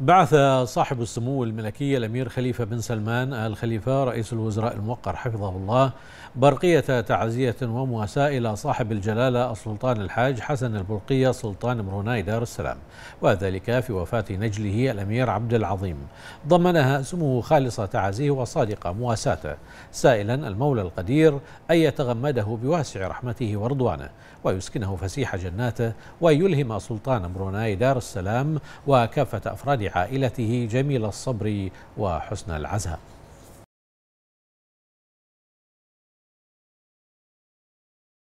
بعث صاحب السمو الملكي الأمير خليفة بن سلمان آل خليفة رئيس الوزراء الموقر حفظه الله برقية تعزية ومواساة إلى صاحب الجلالة السلطان الحاج حسن البلقية سلطان بروناي دار السلام وذلك في وفاة نجله الأمير عبد العظيم ضمنها سموه خالص تعازيه وصادق مواساته سائلا المولى القدير أن يتغمده بواسع رحمته ورضوانه ويسكنه فسيح جناته ويلهم سلطان بروناي دار السلام وكافة أفراد لعائلته جميل الصبر وحسن العزاء